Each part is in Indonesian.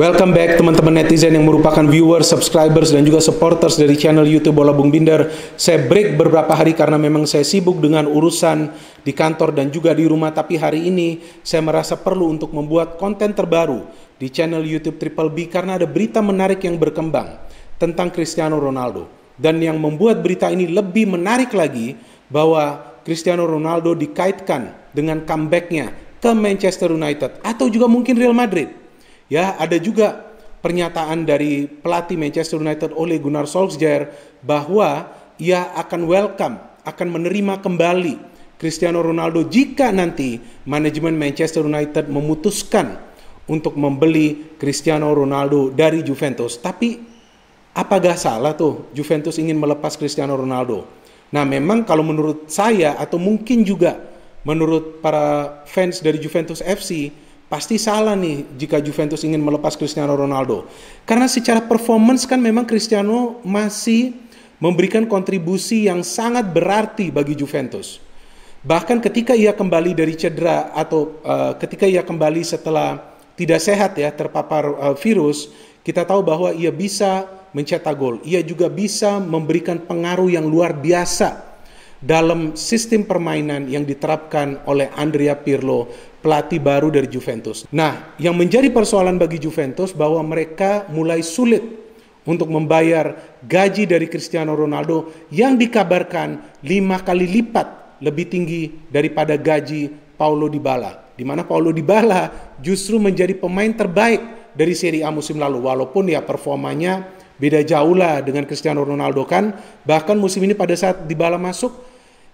Welcome back teman-teman netizen yang merupakan viewer, subscribers, dan juga supporters dari channel Youtube Bola Bung Binder. Saya break beberapa hari karena memang saya sibuk dengan urusan di kantor dan juga di rumah. Tapi hari ini saya merasa perlu untuk membuat konten terbaru di channel Youtube Triple B karena ada berita menarik yang berkembang tentang Cristiano Ronaldo. Dan yang membuat berita ini lebih menarik lagi bahwa Cristiano Ronaldo dikaitkan dengan comebacknya ke Manchester United atau juga mungkin Real Madrid. Ya, ada juga pernyataan dari pelatih Manchester United oleh Gunnar Solskjaer bahwa ia akan welcome, akan menerima kembali Cristiano Ronaldo jika nanti manajemen Manchester United memutuskan untuk membeli Cristiano Ronaldo dari Juventus. Tapi apa gak salah tuh Juventus ingin melepas Cristiano Ronaldo? Nah, memang kalau menurut saya atau mungkin juga menurut para fans dari Juventus FC, pasti salah nih jika Juventus ingin melepas Cristiano Ronaldo. Karena secara performance kan memang Cristiano masih memberikan kontribusi yang sangat berarti bagi Juventus. Bahkan ketika ia kembali dari cedera atau uh, ketika ia kembali setelah tidak sehat ya terpapar uh, virus, kita tahu bahwa ia bisa mencetak gol. Ia juga bisa memberikan pengaruh yang luar biasa dalam sistem permainan yang diterapkan oleh Andrea Pirlo, pelatih baru dari Juventus. Nah, yang menjadi persoalan bagi Juventus bahwa mereka mulai sulit untuk membayar gaji dari Cristiano Ronaldo yang dikabarkan lima kali lipat lebih tinggi daripada gaji Paulo Dybala. Di mana Paulo Dybala justru menjadi pemain terbaik dari Serie A musim lalu walaupun ya performanya Beda jauh lah dengan Cristiano Ronaldo kan. Bahkan musim ini pada saat Dybala masuk,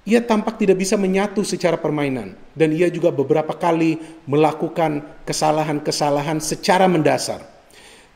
ia tampak tidak bisa menyatu secara permainan. Dan ia juga beberapa kali melakukan kesalahan-kesalahan secara mendasar.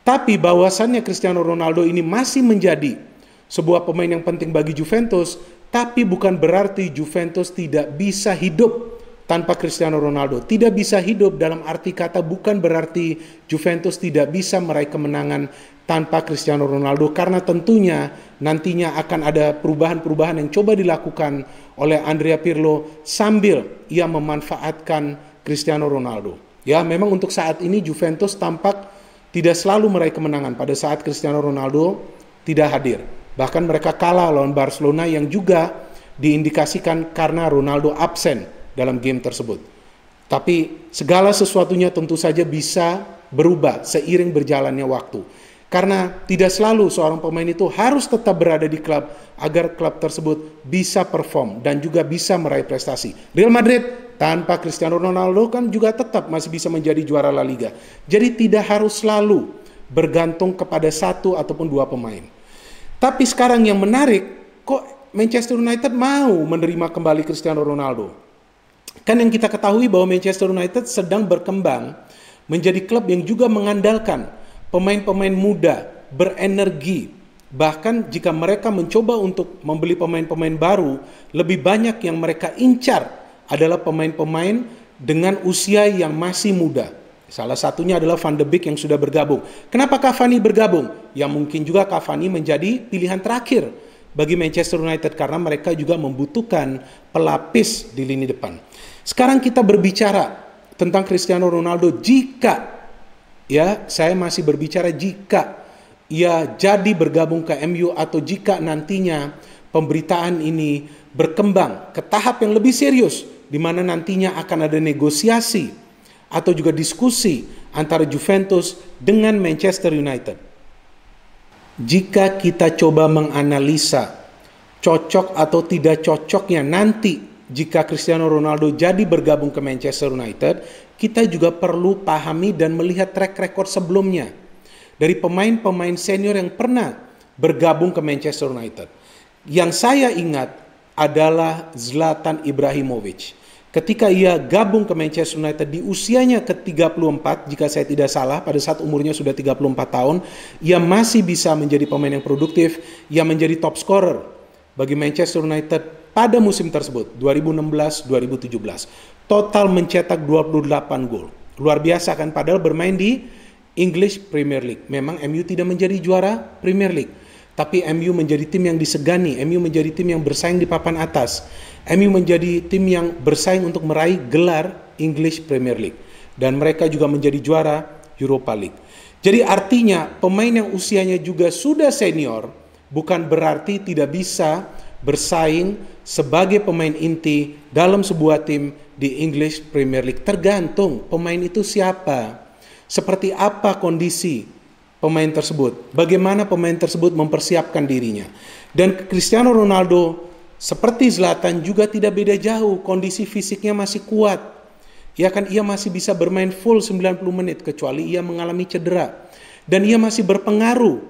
Tapi bahwasannya Cristiano Ronaldo ini masih menjadi sebuah pemain yang penting bagi Juventus, tapi bukan berarti Juventus tidak bisa hidup tanpa Cristiano Ronaldo. Tidak bisa hidup dalam arti kata bukan berarti Juventus tidak bisa meraih kemenangan tanpa Cristiano Ronaldo karena tentunya nantinya akan ada perubahan-perubahan yang coba dilakukan oleh Andrea Pirlo sambil ia memanfaatkan Cristiano Ronaldo. Ya, memang untuk saat ini Juventus tampak tidak selalu meraih kemenangan pada saat Cristiano Ronaldo tidak hadir. Bahkan mereka kalah lawan Barcelona yang juga diindikasikan karena Ronaldo absen dalam game tersebut. Tapi segala sesuatunya tentu saja bisa berubah seiring berjalannya waktu. Karena tidak selalu seorang pemain itu harus tetap berada di klub agar klub tersebut bisa perform dan juga bisa meraih prestasi. Real Madrid tanpa Cristiano Ronaldo kan juga tetap masih bisa menjadi juara La Liga. Jadi tidak harus selalu bergantung kepada satu ataupun dua pemain. Tapi sekarang yang menarik, kok Manchester United mau menerima kembali Cristiano Ronaldo? kan yang kita ketahui bahwa Manchester United sedang berkembang menjadi klub yang juga mengandalkan pemain-pemain muda berenergi. Bahkan jika mereka mencoba untuk membeli pemain-pemain baru, lebih banyak yang mereka incar adalah pemain-pemain dengan usia yang masih muda. Salah satunya adalah Van de Beek yang sudah bergabung. Kenapa Cavani bergabung? Ya mungkin juga Cavani menjadi pilihan terakhir bagi Manchester United karena mereka juga membutuhkan pelapis di lini depan. Sekarang kita berbicara tentang Cristiano Ronaldo jika ya saya masih berbicara jika ia jadi bergabung ke MU atau jika nantinya pemberitaan ini berkembang ke tahap yang lebih serius di mana nantinya akan ada negosiasi atau juga diskusi antara Juventus dengan Manchester United jika kita coba menganalisa cocok atau tidak cocoknya nanti jika Cristiano Ronaldo jadi bergabung ke Manchester United, kita juga perlu pahami dan melihat track record sebelumnya dari pemain-pemain senior yang pernah bergabung ke Manchester United. Yang saya ingat adalah Zlatan Ibrahimovic ketika ia gabung ke Manchester United di usianya ke-34 jika saya tidak salah pada saat umurnya sudah 34 tahun ia masih bisa menjadi pemain yang produktif ia menjadi top scorer bagi Manchester United pada musim tersebut 2016-2017 total mencetak 28 gol luar biasa kan padahal bermain di English Premier League memang MU tidak menjadi juara Premier League tapi MU menjadi tim yang disegani MU menjadi tim yang bersaing di papan atas MU menjadi tim yang bersaing untuk meraih gelar English Premier League dan mereka juga menjadi juara Europa League. Jadi artinya pemain yang usianya juga sudah senior bukan berarti tidak bisa bersaing sebagai pemain inti dalam sebuah tim di English Premier League. Tergantung pemain itu siapa, seperti apa kondisi pemain tersebut, bagaimana pemain tersebut mempersiapkan dirinya. Dan Cristiano Ronaldo seperti Zlatan juga tidak beda jauh, kondisi fisiknya masih kuat. Ya kan ia masih bisa bermain full 90 menit kecuali ia mengalami cedera. Dan ia masih berpengaruh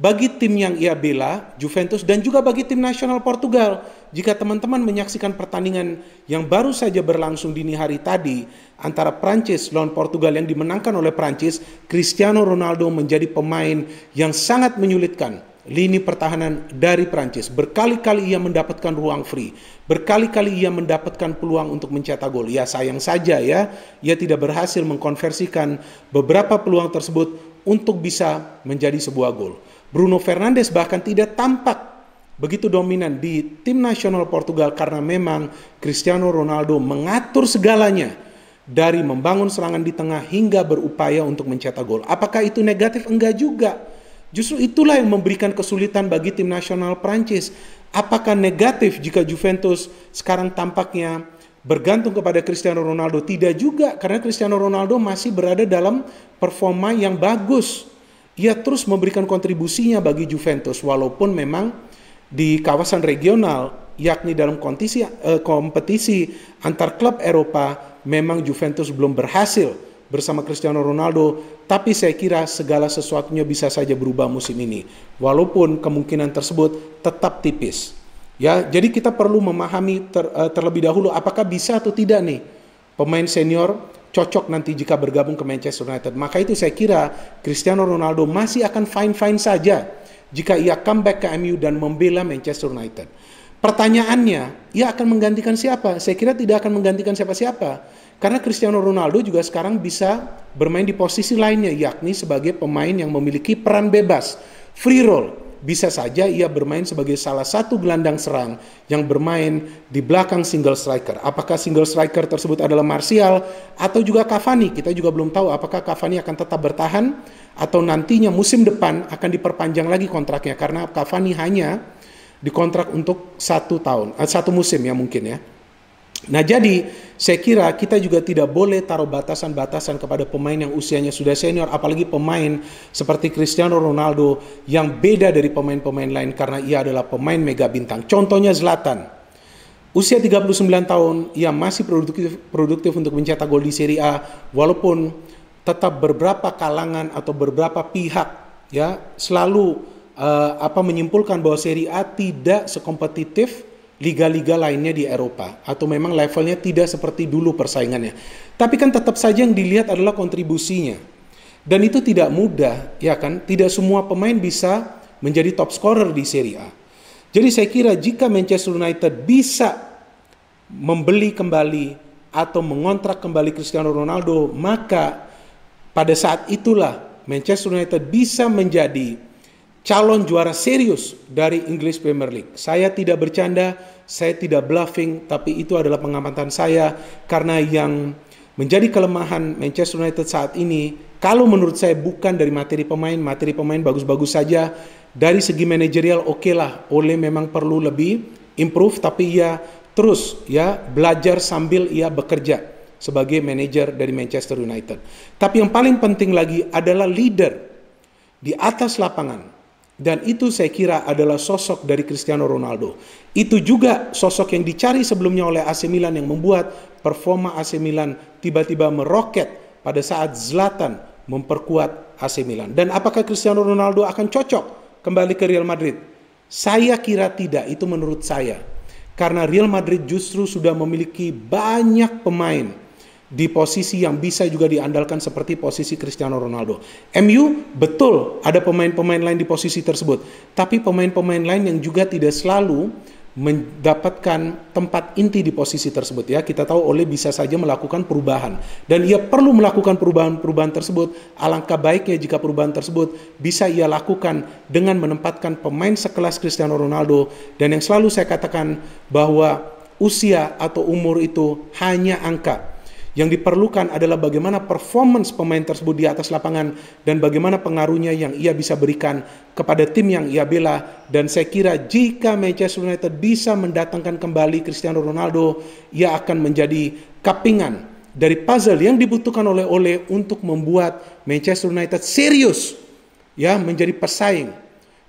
bagi tim yang ia bela, Juventus dan juga bagi tim nasional Portugal. Jika teman-teman menyaksikan pertandingan yang baru saja berlangsung dini hari tadi antara Prancis lawan Portugal yang dimenangkan oleh Prancis, Cristiano Ronaldo menjadi pemain yang sangat menyulitkan lini pertahanan dari Prancis. Berkali-kali ia mendapatkan ruang free, berkali-kali ia mendapatkan peluang untuk mencetak gol. Ya sayang saja ya, ia tidak berhasil mengkonversikan beberapa peluang tersebut untuk bisa menjadi sebuah gol. Bruno Fernandes bahkan tidak tampak begitu dominan di tim nasional Portugal karena memang Cristiano Ronaldo mengatur segalanya dari membangun serangan di tengah hingga berupaya untuk mencetak gol. Apakah itu negatif? Enggak juga Justru itulah yang memberikan kesulitan bagi tim nasional Prancis. Apakah negatif jika Juventus sekarang tampaknya bergantung kepada Cristiano Ronaldo? Tidak juga, karena Cristiano Ronaldo masih berada dalam performa yang bagus. Ia terus memberikan kontribusinya bagi Juventus walaupun memang di kawasan regional yakni dalam eh, kompetisi antar klub Eropa memang Juventus belum berhasil bersama Cristiano Ronaldo, tapi saya kira segala sesuatunya bisa saja berubah musim ini. Walaupun kemungkinan tersebut tetap tipis. Ya, jadi kita perlu memahami ter, eh, terlebih dahulu apakah bisa atau tidak nih pemain senior cocok nanti jika bergabung ke Manchester United. Maka itu saya kira Cristiano Ronaldo masih akan fine-fine saja jika ia comeback ke MU dan membela Manchester United. Pertanyaannya, ia akan menggantikan siapa? Saya kira tidak akan menggantikan siapa-siapa. Karena Cristiano Ronaldo juga sekarang bisa bermain di posisi lainnya, yakni sebagai pemain yang memiliki peran bebas, free roll. Bisa saja ia bermain sebagai salah satu gelandang serang yang bermain di belakang single striker. Apakah single striker tersebut adalah Martial atau juga Cavani? Kita juga belum tahu apakah Cavani akan tetap bertahan atau nantinya musim depan akan diperpanjang lagi kontraknya karena Cavani hanya dikontrak untuk satu tahun, eh, satu musim ya mungkin ya. Nah jadi saya kira kita juga tidak boleh taruh batasan-batasan kepada pemain yang usianya sudah senior, apalagi pemain seperti Cristiano Ronaldo yang beda dari pemain-pemain lain karena ia adalah pemain mega bintang. Contohnya Zlatan, usia 39 tahun, ia masih produktif, produktif untuk mencetak gol di Serie A, walaupun tetap beberapa kalangan atau beberapa pihak ya selalu uh, apa menyimpulkan bahwa Serie A tidak sekompetitif liga-liga lainnya di Eropa atau memang levelnya tidak seperti dulu persaingannya. Tapi kan tetap saja yang dilihat adalah kontribusinya. Dan itu tidak mudah, ya kan? Tidak semua pemain bisa menjadi top scorer di Serie A. Jadi saya kira jika Manchester United bisa membeli kembali atau mengontrak kembali Cristiano Ronaldo, maka pada saat itulah Manchester United bisa menjadi calon juara serius dari English Premier League. Saya tidak bercanda, saya tidak bluffing, tapi itu adalah pengamatan saya karena yang menjadi kelemahan Manchester United saat ini kalau menurut saya bukan dari materi pemain, materi pemain bagus-bagus saja. Dari segi manajerial oke okay lah, Oleh memang perlu lebih improve tapi ya terus ya belajar sambil ia bekerja sebagai manajer dari Manchester United. Tapi yang paling penting lagi adalah leader di atas lapangan dan itu saya kira adalah sosok dari Cristiano Ronaldo. Itu juga sosok yang dicari sebelumnya oleh AC Milan yang membuat performa AC Milan tiba-tiba meroket pada saat Zlatan memperkuat AC Milan. Dan apakah Cristiano Ronaldo akan cocok kembali ke Real Madrid? Saya kira tidak, itu menurut saya. Karena Real Madrid justru sudah memiliki banyak pemain di posisi yang bisa juga diandalkan seperti posisi Cristiano Ronaldo. MU betul ada pemain-pemain lain di posisi tersebut, tapi pemain-pemain lain yang juga tidak selalu mendapatkan tempat inti di posisi tersebut ya. Kita tahu Oleh bisa saja melakukan perubahan dan ia perlu melakukan perubahan-perubahan tersebut. Alangkah baiknya jika perubahan tersebut bisa ia lakukan dengan menempatkan pemain sekelas Cristiano Ronaldo dan yang selalu saya katakan bahwa usia atau umur itu hanya angka yang diperlukan adalah bagaimana performance pemain tersebut di atas lapangan dan bagaimana pengaruhnya yang ia bisa berikan kepada tim yang ia bela. Dan saya kira jika Manchester United bisa mendatangkan kembali Cristiano Ronaldo, ia akan menjadi kapingan dari puzzle yang dibutuhkan oleh Ole untuk membuat Manchester United serius ya menjadi pesaing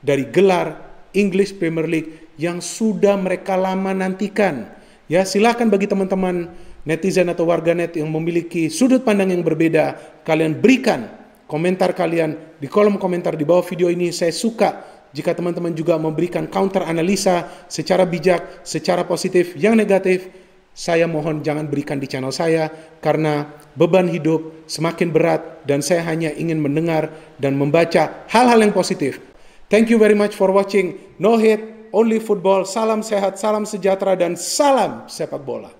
dari gelar English Premier League yang sudah mereka lama nantikan. Ya, silakan bagi teman-teman netizen atau warganet yang memiliki sudut pandang yang berbeda, kalian berikan komentar kalian di kolom komentar di bawah video ini. Saya suka jika teman-teman juga memberikan counter analisa secara bijak, secara positif, yang negatif. Saya mohon jangan berikan di channel saya karena beban hidup semakin berat dan saya hanya ingin mendengar dan membaca hal-hal yang positif. Thank you very much for watching. No hate, only football. Salam sehat, salam sejahtera, dan salam sepak bola.